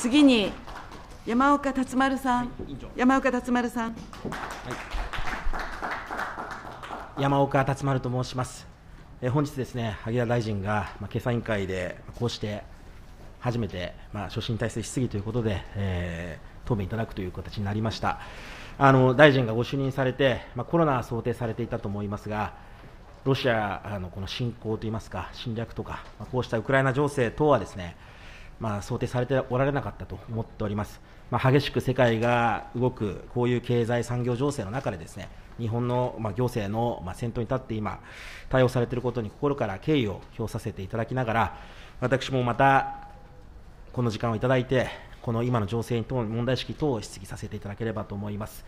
次に山岡達丸さん、はい、山岡達丸さん、はい、山岡達丸と申しますえ本日ですね萩田大臣が、まあ、決算委員会でこうして初めて、まあ、所信体制質疑ということで、えー、答弁いただくという形になりましたあの大臣がご就任されて、まあ、コロナは想定されていたと思いますがロシアのこの侵攻といいますか侵略とか、まあ、こうしたウクライナ情勢等はですねまあ、想定されておられなかったと思っております、まあ、激しく世界が動くこういう経済産業情勢の中でですね日本の、ま行政の、ま先頭に立って今対応されていることに心から敬意を表させていただきながら私もまたこの時間をいただいてこの今の情勢に等問題意識等を質疑させていただければと思います。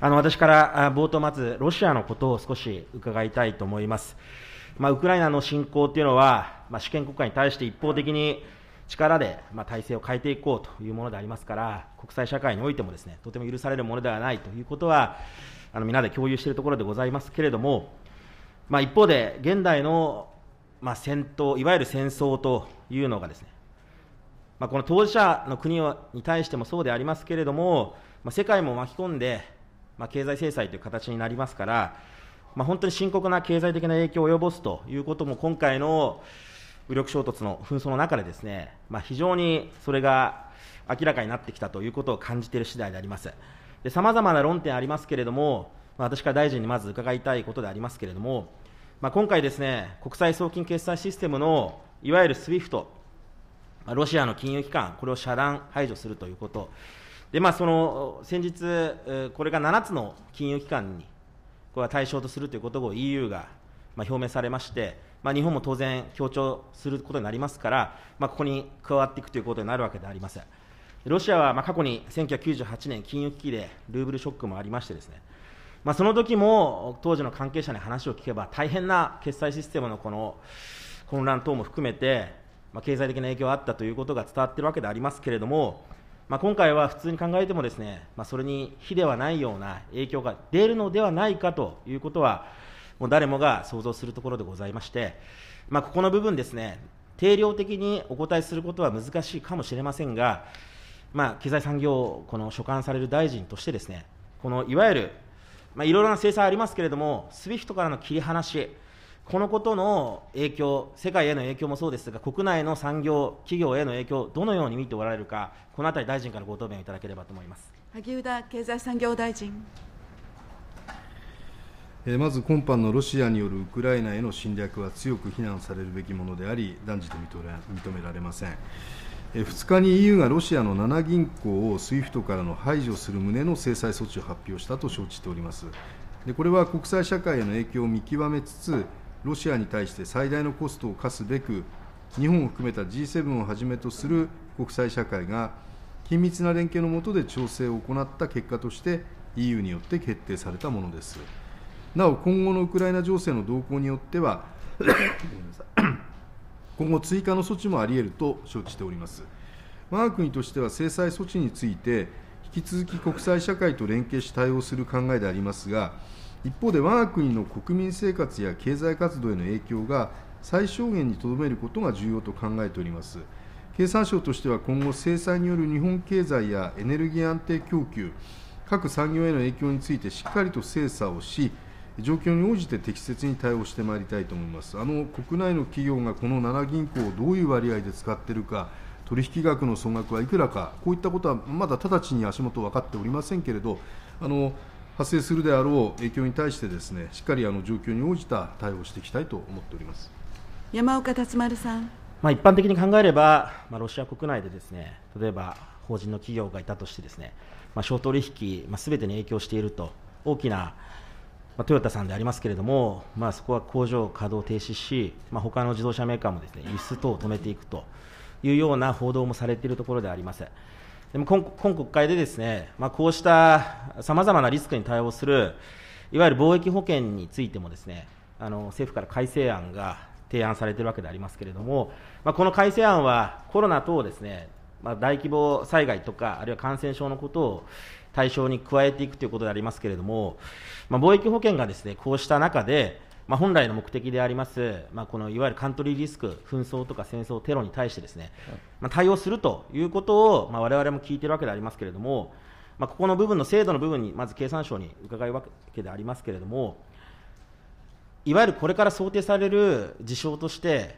あの私から冒頭まずロシアのことを少し伺いたいと思います。まあ、ウクライナの侵攻というのは、まあ、主権国家に対して一方的に力で、まあ、体制を変えていこうというものでありますから、国際社会においてもですねとても許されるものではないということは、あの皆で共有しているところでございますけれども、まあ、一方で、現代の、まあ、戦闘、いわゆる戦争というのがですね、まあ、この当事者の国に対してもそうでありますけれども、まあ、世界も巻き込んで、まあ、経済制裁という形になりますから、まあ、本当に深刻な経済的な影響を及ぼすということも、今回の武力衝突の紛争の中で、ですね、まあ、非常にそれが明らかになってきたということを感じている次第であります。さまざまな論点ありますけれども、まあ、私から大臣にまず伺いたいことでありますけれども、まあ、今回、ですね国際送金決済システムのいわゆる SWIFT、まあ、ロシアの金融機関、これを遮断、排除するということ、でまあ、その先日、これが7つの金融機関にこれは対象とするということを EU が表明されまして、まあ、日本も当然強調することになりますから、まあ、ここに加わっていくということになるわけであります。ロシアはまあ過去に1998年金融危機でルーブルショックもありましてですね、まあ、その時も当時の関係者に話を聞けば大変な決済システムのこの混乱等も含めて、まあ、経済的な影響があったということが伝わっているわけでありますけれども、まあ、今回は普通に考えてもですね、まあ、それに比ではないような影響が出るのではないかということは、もう誰もが想像するところでございまして、まあ、ここの部分ですね、定量的にお答えすることは難しいかもしれませんが、まあ、経済産業この所管される大臣としてですね、このいわゆる、まあ、いろいろな制裁ありますけれども、SWIFT からの切り離し、このことの影響、世界への影響もそうですが、国内の産業、企業への影響、どのように見ておられるか、このあたり、大臣からご答弁いただければと思います萩生田経済産業大臣。まず今般のロシアによるウクライナへの侵略は強く非難されるべきものであり、断じて認められません。2日に EU がロシアの7銀行を SWIFT からの排除する旨の制裁措置を発表したと承知しております。でこれは国際社会への影響を見極めつつ、ロシアに対して最大のコストを課すべく、日本を含めた G7 をはじめとする国際社会が緊密な連携の下で調整を行った結果として EU によって決定されたものです。なお今後のウクライナ情勢の動向によっては 今後追加の措置もあり得ると承知しております我が国としては制裁措置について引き続き国際社会と連携し対応する考えでありますが一方で我が国の国民生活や経済活動への影響が最小限にとどめることが重要と考えております経産省としては今後制裁による日本経済やエネルギー安定供給各産業への影響についてしっかりと精査をし状況に応じて適切に対応してまいりたいと思います。あの国内の企業がこの7銀行をどういう割合で使っているか、取引額の総額はいくらか、こういったことはまだ直ちに足元分かっておりませんけれど、あの発生するであろう影響に対してですね、しっかりあの状況に応じた対応をしていきたいと思っております山岡達丸さん。まあ、一般的に考えれば、まあ、ロシア国内でですね例えば法人の企業がいたとしてですね、まあ、商取引すべ、まあ、てに影響していると大きなまあ、トヨタさんでありますけれども、まあ、そこは工場稼働停止し、まあ、他の自動車メーカーもですね輸出等を止めていくというような報道もされているところであります。でも今国会でですね、まあ、こうしたさまざまなリスクに対応する、いわゆる貿易保険についてもですね、あの政府から改正案が提案されているわけでありますけれども、まあ、この改正案はコロナ等ですね、まあ、大規模災害とか、あるいは感染症のことを対象に加えていくということでありますけれども、まあ、貿易保険がですねこうした中で、まあ、本来の目的であります、まあ、このいわゆるカントリーリスク、紛争とか戦争、テロに対してですね、まあ、対応するということを、まあ、我々も聞いているわけでありますけれども、まあ、ここの部分の制度の部分にまず経産省に伺うわけでありますけれども、いわゆるこれから想定される事象として、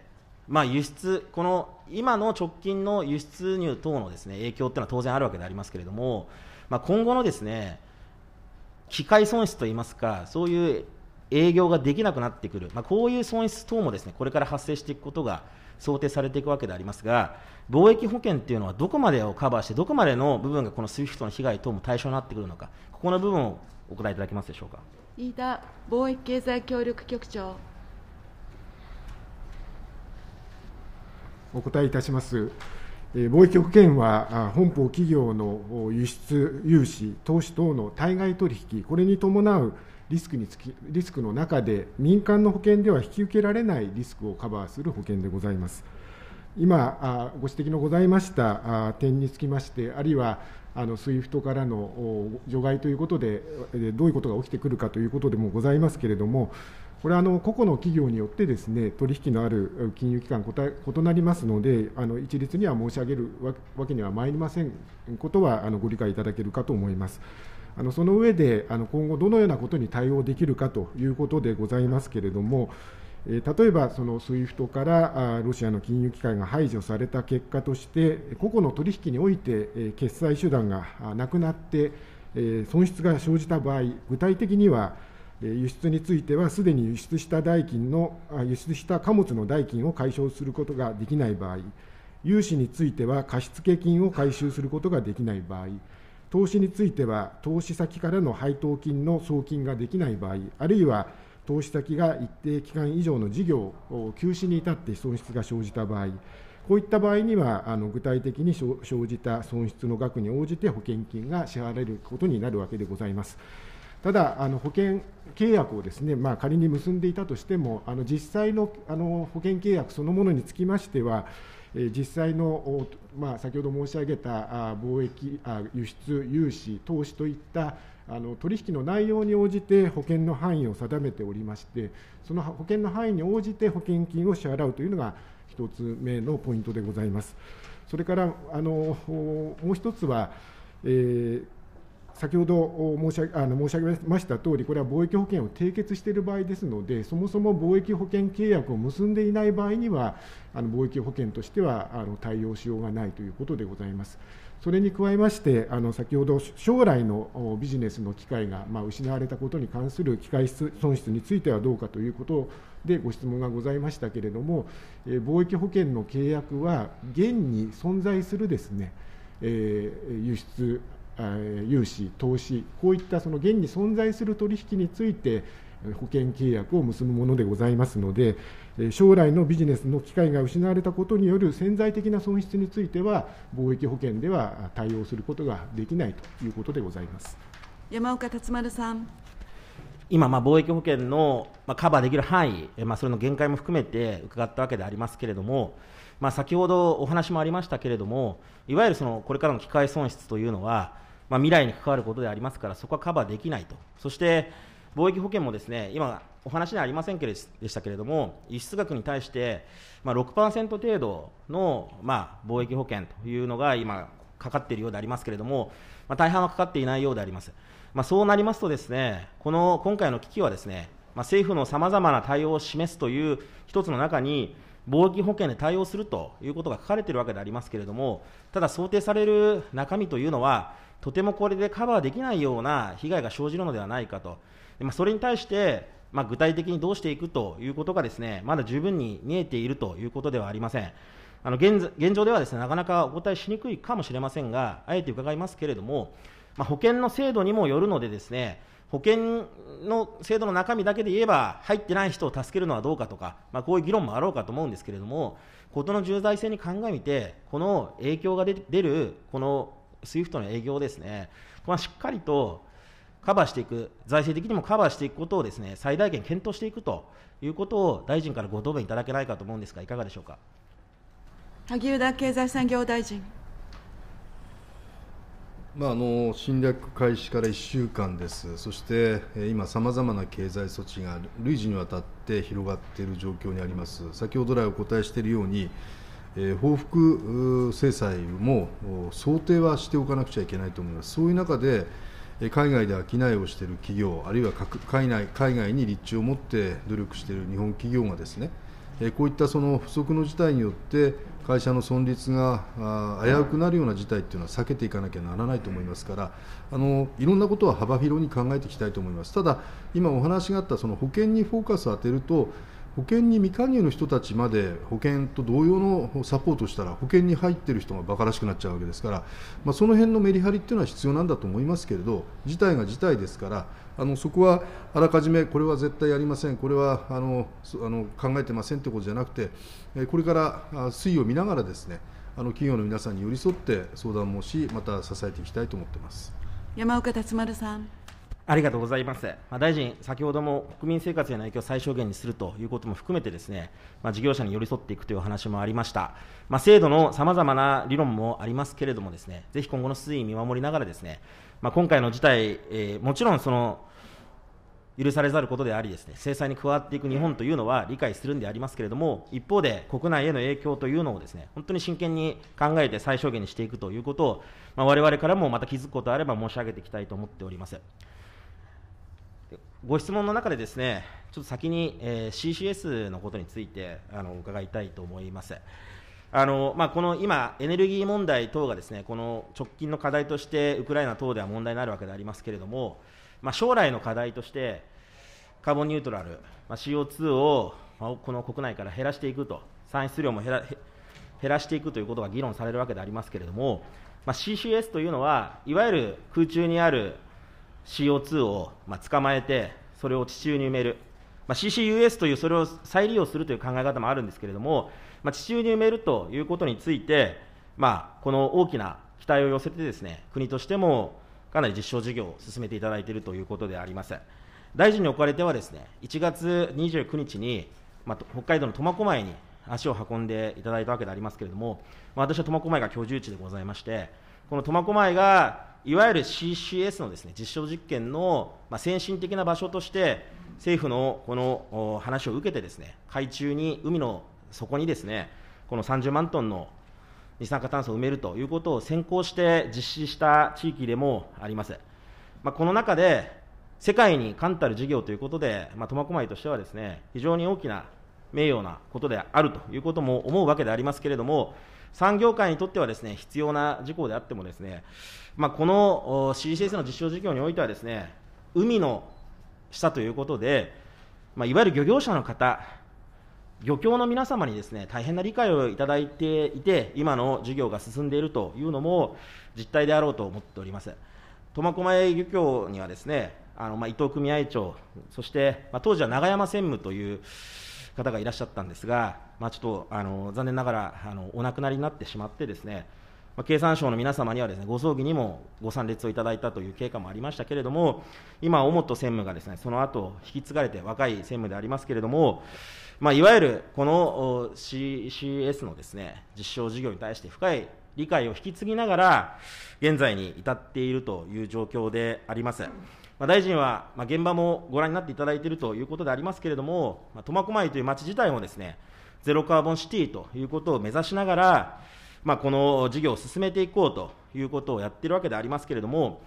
まあ、輸出、この今の直近の輸出入等のですね影響というのは当然あるわけでありますけれども、まあ、今後のですね機械損失といいますか、そういう営業ができなくなってくる、まあ、こういう損失等もですねこれから発生していくことが想定されていくわけでありますが、貿易保険っていうのはどこまでをカバーして、どこまでの部分がこの SWIFT の被害等も対象になってくるのか、ここの部分をお答えいただけますでしょうか。飯田貿易経済協力局長お答えいたします。貿易保険は本邦企業の輸出、融資、投資等の対外取引、これに伴うリスクにつきリスクの中で、民間の保険では引き受けられないリスクをカバーする保険でございます。今、ご指摘のございました点につきまして、あるいはあの SWIFT からの除外ということで、どういうことが起きてくるかということでもございますけれども、これはあの個々の企業によってですね取引のある金融機関異なりますのであの一律には申し上げるわけには参りませんことはあのご理解いただけるかと思います。あのその上であの今後どのようなことに対応できるかということでございますけれども、例えばその SWIFT からロシアの金融機関が排除された結果として個々の取引において決済手段がなくなって損失が生じた場合具体的には輸出については、すでに輸出した代金の、輸出した貨物の代金を解消することができない場合、融資については貸付金を回収することができない場合、投資については投資先からの配当金の送金ができない場合、あるいは投資先が一定期間以上の事業を休止に至って損失が生じた場合、こういった場合には、あの具体的に生じた損失の額に応じて保険金が支払われることになるわけでございます。ただあの保険契約をですね、まあ、仮に結んでいたとしても、あの実際のあの保険契約そのものにつきましては、実際の、まあ、先ほど申し上げた貿易、輸出、融資、投資といったあの取引の内容に応じて保険の範囲を定めておりまして、その保険の範囲に応じて保険金を支払うというのが1つ目のポイントでございます。それからあのもう1つは、えー先ほど申しあの申し上げました通り、これは貿易保険を締結している場合ですので、そもそも貿易保険契約を結んでいない場合には、あの貿易保険としてはあの対応しようがないということでございます。それに加えまして、あの先ほど将来のビジネスの機会が、まあ、失われたことに関する機会損失についてはどうかということでご質問がございましたけれども、え貿易保険の契約は、現に存在するですね、えー、輸出融資、投資、こういったその現に存在する取引について、保険契約を結ぶものでございますので、将来のビジネスの機会が失われたことによる潜在的な損失については、貿易保険では対応することができないということでございます山岡達丸さん。今、ま貿易保険の、まカバーできる範囲、まそれの限界も含めて伺ったわけでありますけれども、ま先ほどお話もありましたけれども、いわゆるそのこれからの機会損失というのは、まあ、未来に関わることでありますから、そこはカバーできないと、そして貿易保険もですね今、お話にはありませんけれでしたけれども、輸出額に対して、まあ6、6%程度の、まあ、貿易保険というのが今、かかっているようでありますけれども、まあ、大半はかかっていないようであります。まあ、そうなりますとですね、この今回の危機はですね、まあ、政府のさまざまな対応を示すという一つの中に、貿易保険で対応するということが書かれているわけでありますけれども、ただ想定される中身というのは、とてもこれでカバーできないような被害が生じるのではないかと、でまあ、それに対して、まあ、具体的にどうしていくということがですねまだ十分に見えているということではありません。あの現現状ではですねなかなかお答えしにくいかもしれませんが、あえて伺いますけれども、まあ、保険の制度にもよるので、ですね保険の制度の中身だけで言えば、入ってない人を助けるのはどうかとか、まあ、こういう議論もあろうかと思うんですけれども、事の重大性に鑑みて、この影響が出る、このスイフトの営業ですね、まあ、しっかりとカバーしていく、財政的にもカバーしていくことをですね最大限検討していくということを大臣からご答弁いただけないかと思うんですが、いかがでしょうか萩生田経済産業大臣。まあ、あの侵略開始から1週間です、そして今、さまざまな経済措置が累次にわたって広がっている状況にあります、先ほど来お答えしているように、報復制裁も想定はしておかなくちゃいけないと思います、そういう中で、海外で商いをしている企業、あるいは海外海外に立地を持って努力している日本企業がですね、こういったその不測の事態によって、会社の存立が危うくなるような事態というのは避けていかなきゃならないと思いますから、あのいろんなことは幅広に考えていきたいと思います、ただ、今お話があったその保険にフォーカスを当てると、保険に未加入の人たちまで保険と同様のサポートしたら保険に入っている人が馬鹿らしくなっちゃうわけですから、まあ、その辺のメリハリっていうのは必要なんだと思いますけれど事態が事態ですからあのそこはあらかじめこれは絶対やりませんこれはあのあの考えてませんということじゃなくてこれから推移を見ながらですねあの企業の皆さんに寄り添って相談もしまた支えていきたいと思ってます山岡達丸さん。ありがとうございます、まあ、大臣、先ほども国民生活への影響を最小限にするということも含めて、ですね、まあ、事業者に寄り添っていくという話もありました、まあ、制度のさまざまな理論もありますけれども、ですねぜひ今後の推移見守りながら、ですね、ま今回の事態、えー、もちろんその許されざることであり、ですね制裁に加わっていく日本というのは理解するんでありますけれども、一方で国内への影響というのをですね本当に真剣に考えて最小限にしていくということを、われわれからもまた気づくことあれば申し上げていきたいと思っております。ご質問の中でですねちょっと先に、えー、CCS のことについてあの伺いたいと思います。あのまあ、この今、エネルギー問題等がですねこの直近の課題としてウクライナ等では問題になるわけでありますけれども、まあ、将来の課題としてカーボンニュートラル、まあ、CO2 を、この国内から減らしていくと産出量も減ら減らしていくということが議論されるわけでありますけれども、まあ、CCS というのはいわゆる空中にある CO2 を、ま捕まえて、それを地中に埋める、まあ、CCUS という、それを再利用するという考え方もあるんですけれども、まあ、地中に埋めるということについて、まあ、この大きな期待を寄せて、ですね国としてもかなり実証事業を進めていただいているということであります。大臣におかれては、ですね1月29日に、ま北海道の苫小牧に足を運んでいただいたわけでありますけれども、まあ、私は苫小牧が居住地でございまして、この苫小牧がいわゆる CCS のですね実証実験の、まあ、先進的な場所として、政府のこの話を受けて、ですね海中に、海の底にですねこの30万トンの二酸化炭素を埋めるということを先行して実施した地域でもあります。まあ、この中で世界に冠たる事業ということで、まあ、苫小牧としてはですね非常に大きな名誉なことであるということも思うわけでありますけれども、産業界にとってはですね必要な事項であってもですね、まあ、この CCS の実証事業においてはですね海の下ということで、まあ、いわゆる漁業者の方漁協の皆様にですね大変な理解をいただいていて今の事業が進んでいるというのも実態であろうと思っております苫小牧漁協にはですねあの、まあ、伊藤組合長そして、まあ、当時は永山専務という方がいらっしゃったんですが、まあ、ちょっとあの残念ながらあのお亡くなりになってしまってですね、まあ、経産省の皆様にはですねご葬儀にもご参列をいただいたという経過もありましたけれども、今、尾本専務がですねその後引き継がれて若い専務でありますけれども、まあ、いわゆるこの CCS のですね実証事業に対して深い理解を引き継ぎながら、現在に至っているという状況であります。まあ、大臣は、まあ、現場もご覧になっていただいているということでありますけれども、苫小牧という町自体もですね、ゼロカーボンシティということを目指しながら、まあ、この事業を進めていこうということをやっているわけでありますけれども、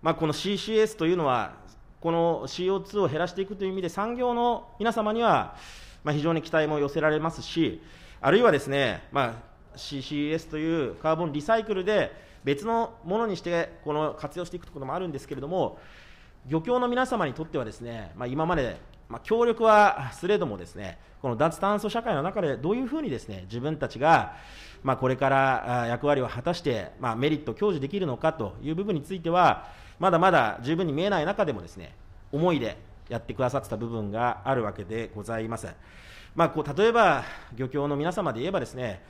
まあ、この CCS というのは、この CO2 を減らしていくという意味で、産業の皆様には、まあ、非常に期待も寄せられますし、あるいはですね、まあ、CCS というカーボンリサイクルで、別のものにしてこの活用していくということもあるんですけれども、漁協の皆様にとってはですね、まあ、今まで、まあ、協力はすれどもですねこの脱炭素社会の中でどういうふうにですね自分たちが、まあ、これから役割を果たして、まあ、メリットを享受できるのかという部分についてはまだまだ十分に見えない中でもですね思いでやってくださってた部分があるわけでございます、まあ、こう例えば漁協の皆様で言えばですね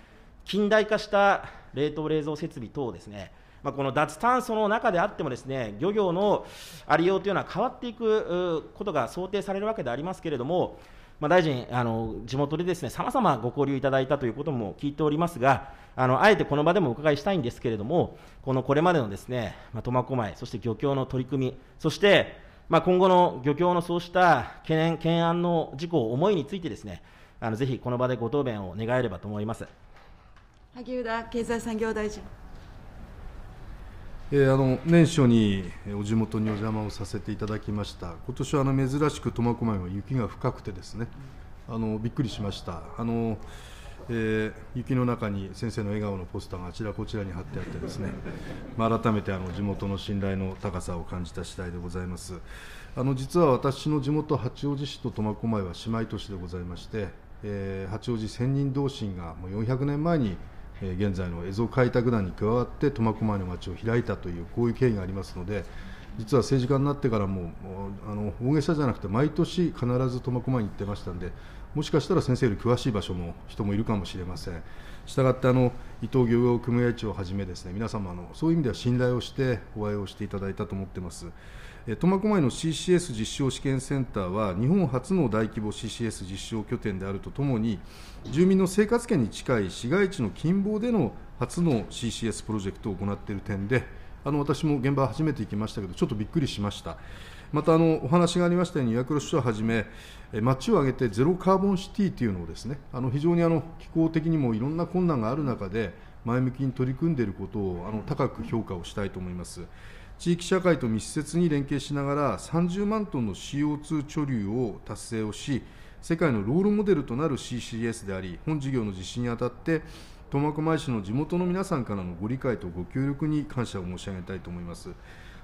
近代化した冷凍冷蔵設備等ですねまあ、この脱炭素の中であってもですね漁業のありようというのは変わっていくことが想定されるわけでありますけれども、まあ、大臣、あの地元でですね様々ご交流いただいたということも聞いておりますが、あのあえてこの場でもお伺いしたいんですけれども、このこれまでのですね、ま苫小牧、そして漁協の取り組み、そして、まあ、今後の漁協のそうした懸念、懸案の事項、思いについてですね、あのぜひこの場でご答弁を願えればと思います。萩生田経済産業大臣。えー、あの年初にお地元にお邪魔をさせていただきました今年はあの珍しく苫小牧は雪が深くてですねあのびっくりしましたあの、えー、雪の中に先生の笑顔のポスターがあちらこちらに貼ってあってですね、まあ、改めてあの地元の信頼の高さを感じた次第でございますあの実は私の地元八王子市と苫小牧は姉妹都市でございまして、えー、八王子千人同心がもう400年前に現在の蝦夷開拓団に加わって苫小牧の町を開いたというこういう経緯がありますので実は政治家になってからもあの大げさじゃなくて毎年必ず苫小牧に行ってましたんでもしかしたら先生より詳しい場所も人もいるかもしれません。したがってあの伊藤漁業組合長をはじめですね皆様のそういう意味では信頼をしてお会いをしていただいたと思っています。苫小牧の CCS 実証試験センターは日本初の大規模 CCS 実証拠点であるとともに住民の生活圏に近い市街地の近傍での初の CCS プロジェクトを行っている点であの私も現場初めて行きましたけどちょっとびっくりしました。またあのお話がありましたように、岩倉市長はじめ、町を挙げてゼロカーボンシティというのをです、ね、あの非常にあの気候的にもいろんな困難がある中で、前向きに取り組んでいることをあの高く評価をしたいと思います。地域社会と密接に連携しながら、30万トンの CO2 貯留を達成をし、世界のロールモデルとなる CCS であり、本事業の実施にあたって、苫小牧市の地元の皆さんからのご理解とご協力に感謝を申し上げたいと思います。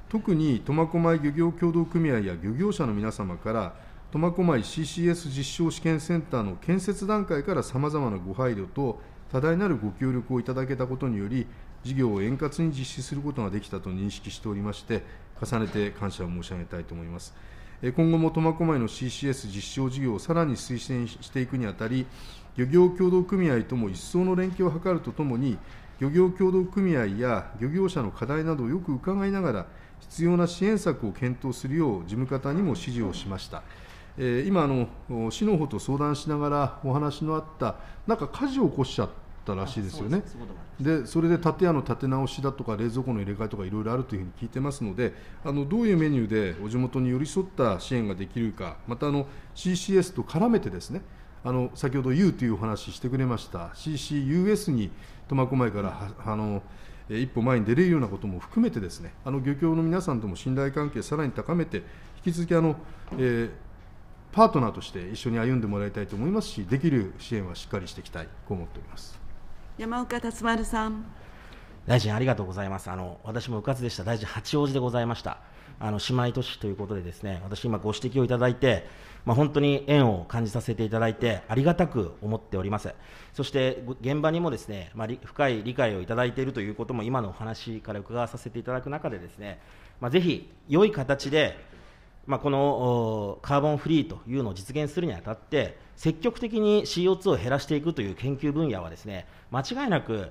特に苫小牧漁業協同組合や漁業者の皆様から苫小牧 CCS 実証試験センターの建設段階からさまざまなご配慮と多大なるご協力をいただけたことにより事業を円滑に実施することができたと認識しておりまして重ねて感謝を申し上げたいと思います今後も苫小牧の CCS 実証事業をさらに推進していくにあたり漁業協同組合とも一層の連携を図るとともに漁業協同組合や漁業者の課題などをよく伺いながら必要な支援策を検討するよう事務方にも指示をしました。えー、今あの、市の方と相談しながらお話のあった、なんか火事を起こしちゃったらしいですよね、そでそれで建屋の建て直しだとか、冷蔵庫の入れ替えとかいろいろあるというふうに聞いてますので、あのどういうメニューでお地元に寄り添った支援ができるか、またあの CCS と絡めてですね、あの先ほど U というお話してくれました CCUS に苫小牧からあの、一歩前に出れるようなことも含めてですねあの漁協の皆さんとも信頼関係さらに高めて引き続きあの、えー、パートナーとして一緒に歩んでもらいたいと思いますしできる支援はしっかりしていきたいと思っております山岡達丸さん大臣ありがとうございますあの私も迂闊でした大臣八王子でございましたあの姉妹都市ということでですね私今ご指摘をいただいてまあ、本当に縁を感じさせていただいてありがたく思っておりますそして現場にもですね、まあ、深い理解をいただいているということも今のお話から伺わさせていただく中でですね、まあ、ぜひ良い形で、まあ、このカーボンフリーというのを実現するにあたって積極的に CO2 を減らしていくという研究分野はですね間違いなく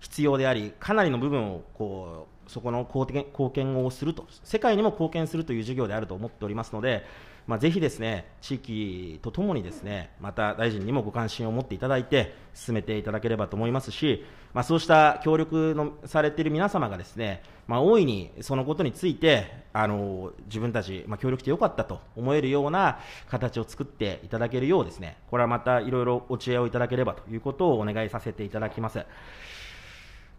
必要でありかなりの部分をこうそこの貢献をすると世界にも貢献するという事業であると思っておりますのでまあ、ぜひですね地域とともにですねまた大臣にもご関心を持っていただいて進めていただければと思いますし、まあ、そうした協力のされている皆様がですね、まあ、大いにそのことについてあの自分たち、まあ、協力してよかったと思えるような形を作っていただけるようですねこれはまたいろいろお知恵をいただければということをお願いさせていただきます。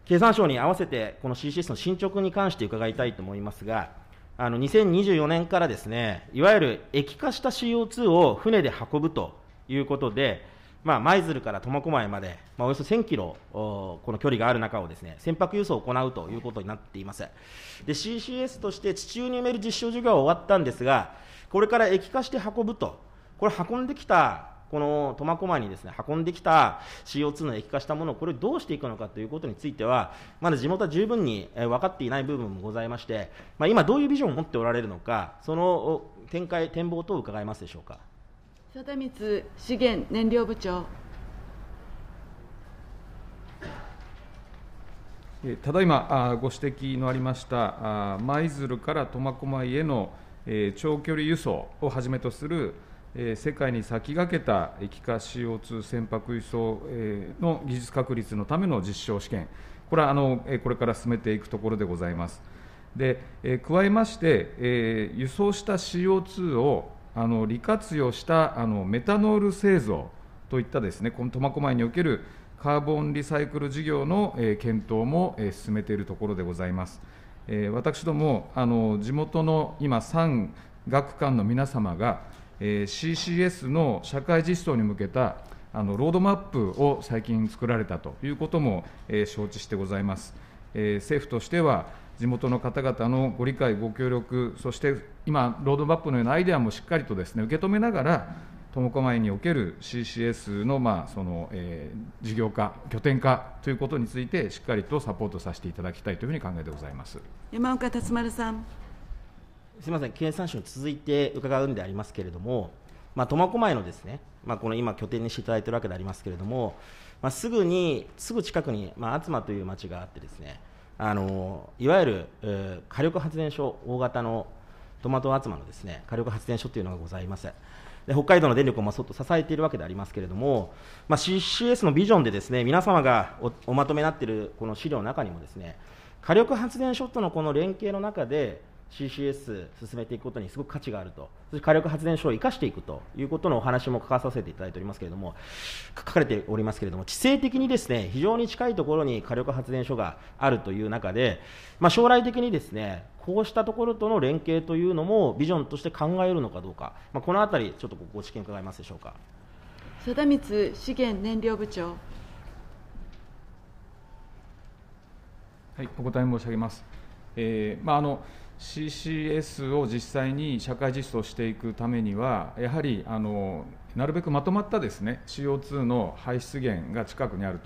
経産省に合わせて、この CCS の進捗に関して伺いたいと思いますが、あの2024年からですねいわゆる液化した CO2 を船で運ぶということで、まあ、舞鶴から苫小牧まで、まあ、およそ1000キロこの距離がある中をですね船舶輸送を行うということになっていますで CCS として地中に埋める実証事業は終わったんですがこれから液化して運ぶとこれ運んできたこの苫小牧にですね運んできた CO2 の液化したものをこれをどうしていくのかということについてはまだ地元は十分に分かっていない部分もございまして、まあ、今どういうビジョンを持っておられるのかその展開展望等伺えますでしょうか正田光資源燃料部長ただいまご指摘のありました舞鶴から苫小牧への長距離輸送をはじめとするえー、世界に先駆けた液化 CO2 船舶輸送、えー、の技術確立のための実証試験、これはあの、えー、これから進めていくところでございます。でえ加えまして、え輸送した CO2 をあの利活用したあのメタノール製造といったですねこの苫小牧におけるカーボンリサイクル事業の、え検討も、え進めているところでございます。え私どもあの地元の今産学館の皆様がえ CCS の社会実装に向けたあのロードマップを最近作られたということも、え承知してございます。え政府としては地元の方々のご理解、ご協力、そして今、ロードマップのようなアイデアもしっかりとです、ね、受け止めながら、苫小牧における CCS の,、まあそのえー、事業化、拠点化ということについて、しっかりとサポートさせていただきたいというふうに考えてございます山岡達丸さん。すみません経産省に続いて伺うんでありますけれども、ま苫小牧のですね、まあ、この今、拠点にしていただいているわけでありますけれども、まあ、すぐに、すぐ近くに、まあ、厚間という町があって、ですねあのいわゆる、えー、火力発電所、大型のトマト厚間のですね火力発電所というのがございます。で北海道の電力をまそっと支えているわけでありますけれども、まあ、CCS のビジョンでですね皆様がおまとめになっているこの資料の中にもですね火力発電所とのこの連携の中で CCS 進めていくことにすごく価値があると、そして火力発電所を生かしていくということのお話も書かさせていただいておりますけれども、書かれておりますけれども、地政的にですね非常に近いところに火力発電所があるという中で、まあ、将来的にですねこうしたところとの連携というのもビジョンとして考えるのかどうか、まあ、このあたり、ちょっとご知見伺いますでしょうか。貞光資源燃料部長はい、お答え申し上げます。えーまああの CCS を実際に社会実装していくためには、やはりあのなるべくまとまったですね CO2 の排出源が近くにある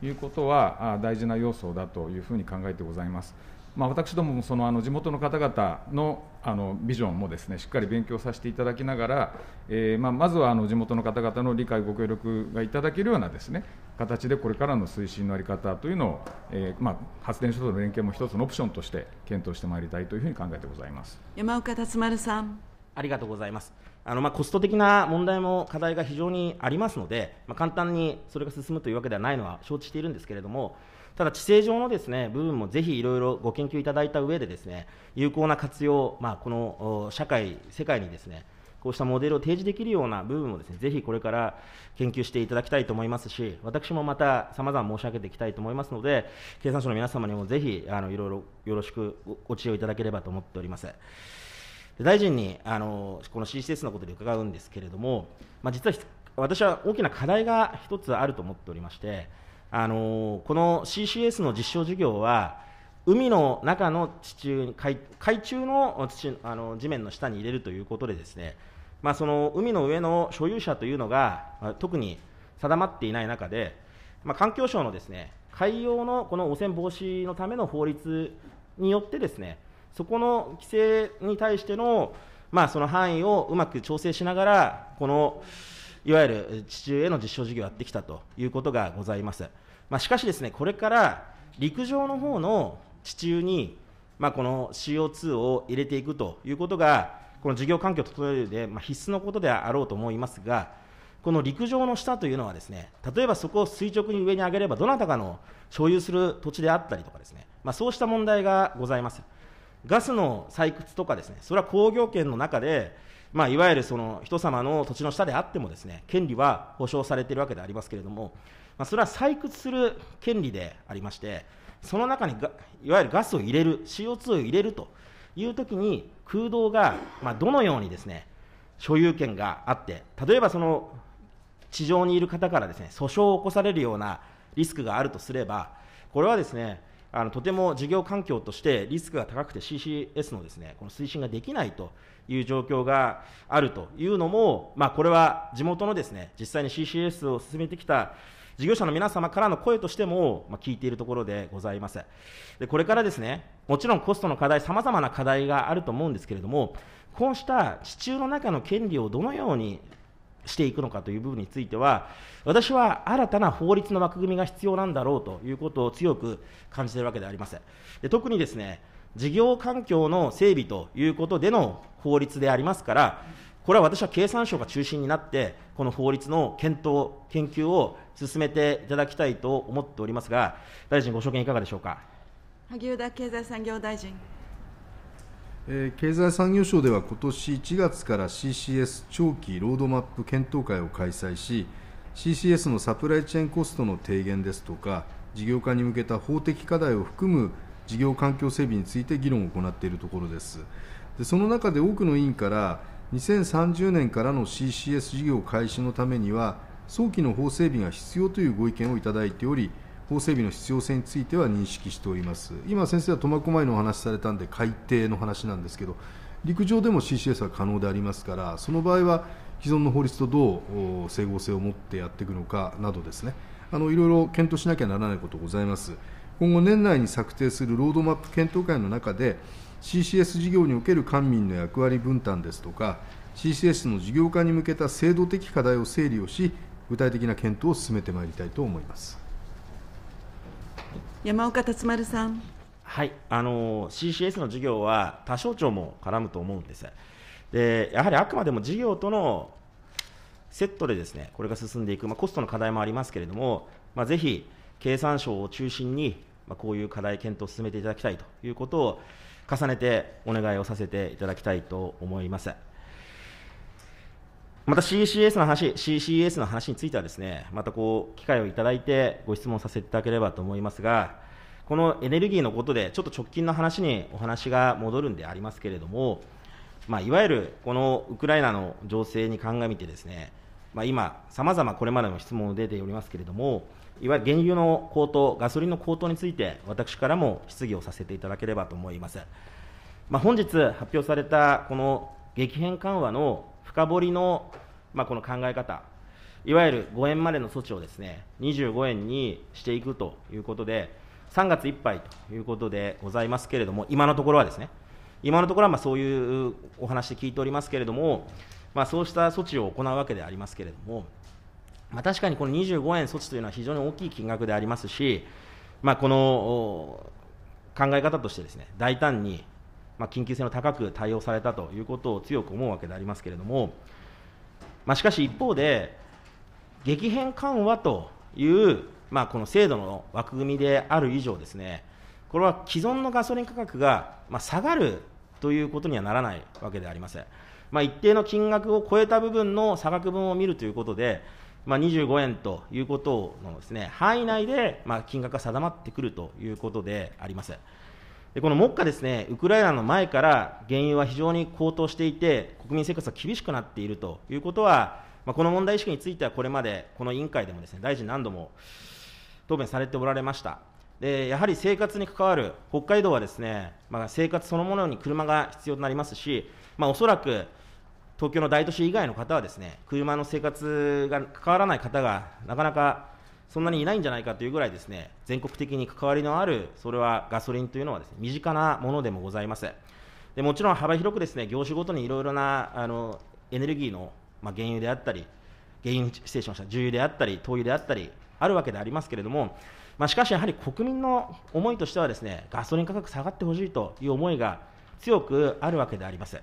ということは大事な要素だというふうに考えてございます。まあ、私どももそのあの地元の方々のあのビジョンもですねしっかり勉強させていただきながら、えままずはあの地元の方々の理解、ご協力がいただけるようなですね形でこれからの推進の在り方というのを、えーまあ、発電所との連携も一つのオプションとして検討してまいりたいというふうに考えてございます山岡達丸さん。ありがとうございます。あのまあ、コスト的な問題も課題が非常にありますので、まあ、簡単にそれが進むというわけではないのは承知しているんですけれども、ただ、地政上のです、ね、部分もぜひいろいろご研究いただいた上でですね有効な活用、まあ、この社会、世界にですねこうしたモデルを提示できるような部分をですねぜひこれから研究していただきたいと思いますし私もまたさまざま申し上げていきたいと思いますので経産省の皆様にもぜひあのいろいろよろしくご知恵をいただければと思っております。大臣にあのこの CCS のことで伺うんですけれども、まあ、実は私は大きな課題が一つあると思っておりまして、あのこの CCS の実証事業は、海の中の地中海、海中のあの地面の下に入れるということで、ですねまあ、その海の上の所有者というのが、まあ、特に定まっていない中で、まあ、環境省のですね海洋のこの汚染防止のための法律によってですねそこの規制に対しての,、まあその範囲をうまく調整しながら、このいわゆる地中への実証事業をやってきたということがございます。まあ、しかしですね、これから陸上の方の地中に、まあ、この CO2 を入れていくということが、この事業環境を整えるで、まあ、必須のことであろうと思いますが、この陸上の下というのはですね、例えばそこを垂直に上に上げれば、どなたかの所有する土地であったりとかですね、まあ、そうした問題がございます。ガスの採掘とかですね、それは工業権の中で、まあ、いわゆるその人様の土地の下であってもですね、権利は保障されているわけでありますけれども、まあ、それは採掘する権利でありまして、その中にいわゆるガスを入れる、CO2 を入れるというときに空洞が、まあ、どのようにですね所有権があって例えばその地上にいる方からですね訴訟を起こされるようなリスクがあるとすればこれはですねあのとても事業環境としてリスクが高くて CCS のですねこの推進ができないという状況があるというのも、まあ、これは地元のですね実際に CCS を進めてきた事業者の皆様からの声としても、まあ、聞いているところでございます。でこれからですね、もちろんコストの課題、さまざまな課題があると思うんですけれども、こうした地中の中の権利をどのようにしていくのかという部分については、私は新たな法律の枠組みが必要なんだろうということを強く感じているわけであります。で特にですね、事業環境の整備ということでの法律でありますから、これは私は経産省が中心になって、この法律の検討、研究を進めていただきたいと思っておりますが、大臣、ご所見いかがでしょうか。萩生田経済産業大臣え経済産業省では今年1月から CCS 長期ロードマップ検討会を開催し CCS のサプライチェーンコストの低減ですとか事業化に向けた法的課題を含む事業環境整備について議論を行っているところですでその中で多くの委員から2030年からの CCS 事業開始のためには早期の法整備が必要というご意見をいただいており法整備の必要性については認識しております今先生は苫小牧のお話されたんで海底の話なんですけど陸上でも CCS は可能でありますからその場合は既存の法律とどう整合性を持ってやっていくのかなどですねあのいろいろ検討しなきゃならないことございます今後年内に策定するロードマップ検討会の中で CCS 事業における官民の役割分担ですとか、CCS の事業化に向けた制度的課題を整理をし、具体的な検討を進めてまいりたいと思います山岡達丸さん。はいあの CCS の事業は他省庁も絡むと思うんです。でやはりあくまでも事業とのセットでですねこれが進んでいく、まあ、コストの課題もありますけれども、まあ、ぜひ経産省を中心に、まあ、こういう課題検討を進めていただきたいということを重ねてお願いをさせていただきたいと思います。また CCS の話、CCS の話についてはですね、またこう、機会をいただいてご質問させていただければと思いますが、このエネルギーのことで、ちょっと直近の話にお話が戻るんでありますけれども、まあ、いわゆるこのウクライナの情勢に鑑みてですね、まあ、今、さまざまこれまでの質問出ておりますけれども、いわゆる原油の高騰、ガソリンの高騰について、私からも質疑をさせていただければと思います。まあ、本日発表されたこの激変緩和の深掘りの、まあ、この考え方、いわゆる5円までの措置をですね25円にしていくということで、3月いっぱいということでございますけれども、今のところはですね、今のところはまそういうお話で聞いておりますけれども、まあ、そうした措置を行うわけでありますけれども、まあ、確かにこの25円措置というのは非常に大きい金額でありますし、まあ、この考え方としてですね大胆に、まあ、緊急性の高く対応されたということを強く思うわけでありますけれども、まあ、しかし一方で激変緩和という、まあ、この制度の枠組みである以上ですねこれは既存のガソリン価格が、まあ、下がるということにはならないわけであります。まあ、一定の金額を超えた部分の差額分を見るということで、まあ、25円ということのです、ね、範囲内で、まあ、金額が定まってくるということであります。でこの目下ですね、ウクライナの前から原油は非常に高騰していて、国民生活は厳しくなっているということは、まあ、この問題意識についてはこれまで、この委員会でもですね、大臣何度も答弁されておられました。でやはり生活に関わる北海道はですね、まあ、生活そのものに車が必要となりますし、まあ、おそらく東京の大都市以外の方はですね車の生活が関わらない方がなかなかそんなにいないんじゃないかというぐらいですね全国的に関わりのあるそれはガソリンというのはですね身近なものでもございますでもちろん幅広くですね業種ごとにいろいろなあのエネルギーの、まあ、原油であったり原油失礼しました重油であったり灯油であったりあるわけでありますけれども、まあ、しかしやはり国民の思いとしてはですねガソリン価格下がってほしいという思いが強くあるわけであります。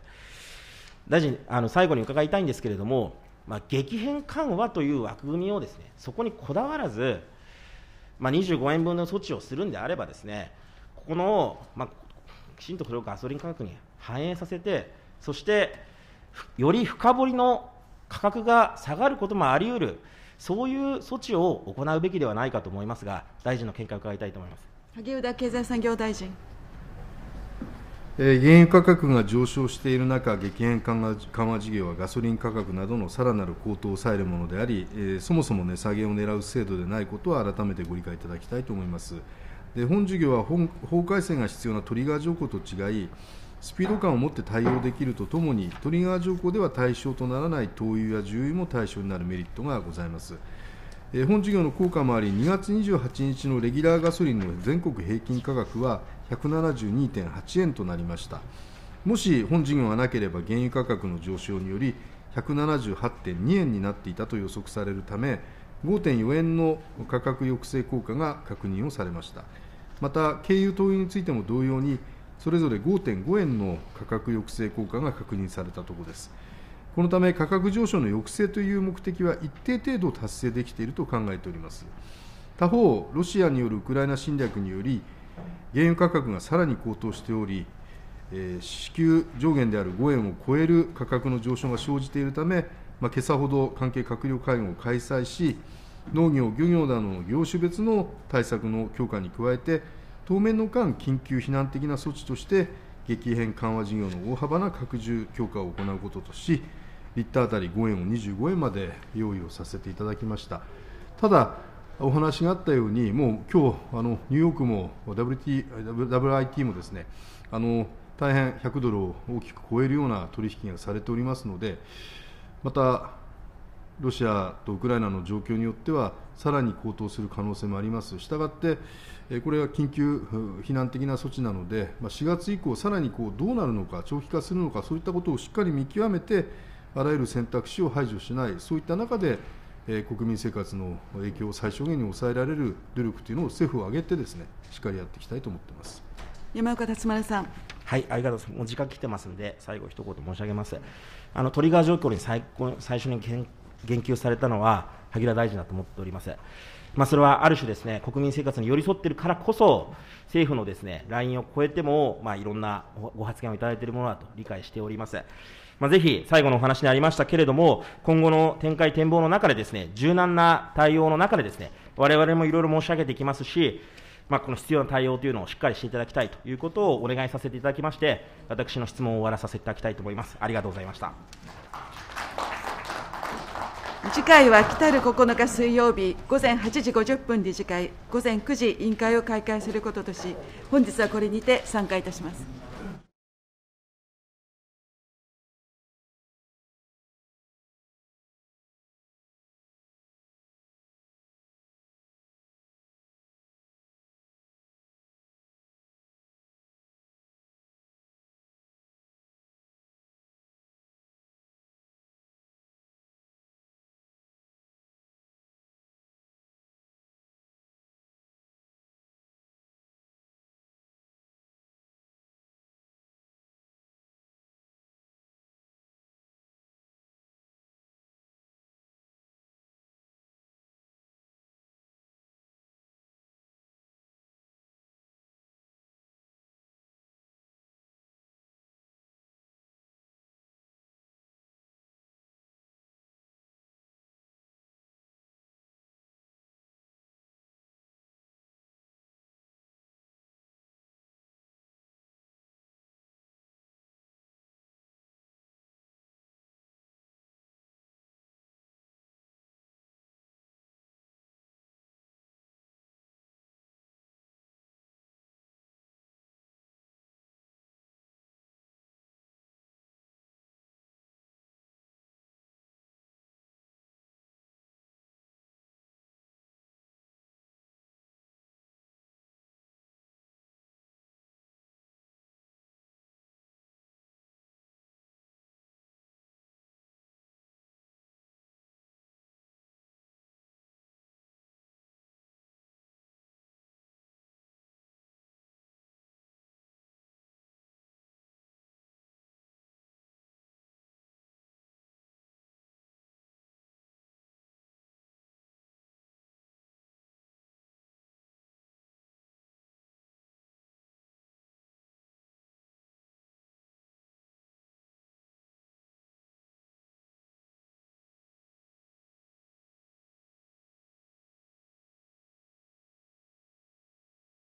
大臣あの最後に伺いたいんですけれども、まあ、激変緩和という枠組みをですねそこにこだわらず、まあ、25円分の措置をするんであればですねここの、まあ、きちんとこれをガソリン価格に反映させてそしてより深掘りの価格が下がることもあり得るそういう措置を行うべきではないかと思いますが大臣の見解を伺いたいと思います萩生田経済産業大臣。原油価格が上昇している中、激変緩和事業はガソリン価格などのさらなる高騰を抑えるものであり、そもそも値下げを狙う制度でないことは改めてご理解いただきたいと思います。で本事業は法改正が必要なトリガー条項と違い、スピード感を持って対応できるとともに、トリガー条項では対象とならない灯油や重油も対象になるメリットがございます。えー、本事業の効果もあり2月28日のレギュラーガソリンの全国平均価格は172.8円となりましたもし本事業がなければ原油価格の上昇により178.2円になっていたと予測されるため5.4円の価格抑制効果が確認をされましたまた軽油灯油についても同様にそれぞれ5.5円の価格抑制効果が確認されたところですこのため価格上昇の抑制という目的は一定程度達成できていると考えております他方ロシアによるウクライナ侵略により原油価格がさらに高騰しており支給上限である5円を超える価格の上昇が生じているため、まあ、今朝ほど関係閣僚会合を開催し、農業、漁業などの業種別の対策の強化に加えて、当面の間、緊急避難的な措置として、激変緩和事業の大幅な拡充強化を行うこととし、リッターあたり5円を25円まで用意をさせていただきました。ただお話があったように、もう今日あのニューヨークも WT WIT もですねあの大変100ドルを大きく超えるような取引がされておりますので、またロシアとウクライナの状況によっては、さらに高騰する可能性もあります、したがって、これは緊急避難的な措置なので、4月以降、さらにこうどうなるのか、長期化するのか、そういったことをしっかり見極めて、あらゆる選択肢を排除しない、そういった中で、えー、国民生活の影響を最小限に抑えられる努力というのを政府を挙げてですねしっかりやっていきたいと思ってます山岡達丸さん。はい、ざいます、もう時間来てますので、最後、一言申し上げます。あのトリガー状況に最最初に言及されたのは、萩生田大臣だと思っております。まあ、それはある種ですね、国民生活に寄り添っているからこそ、政府のですね、ラインを超えても、まあ、いろんなご発言をいただいているものだと理解しております。まあ、ぜひ最後のお話にありましたけれども、今後の展開展望の中でですね、柔軟な対応の中でですね、我々もいろいろ申し上げていきますし、まあ、この必要な対応というのをしっかりしていただきたいということをお願いさせていただきまして、私の質問を終わらさせていただきたいと思います。ありがとうございました。次回は来たる9日水曜日午前8時50分理事会、午前9時委員会を開会することとし、本日はこれにて参加いたします。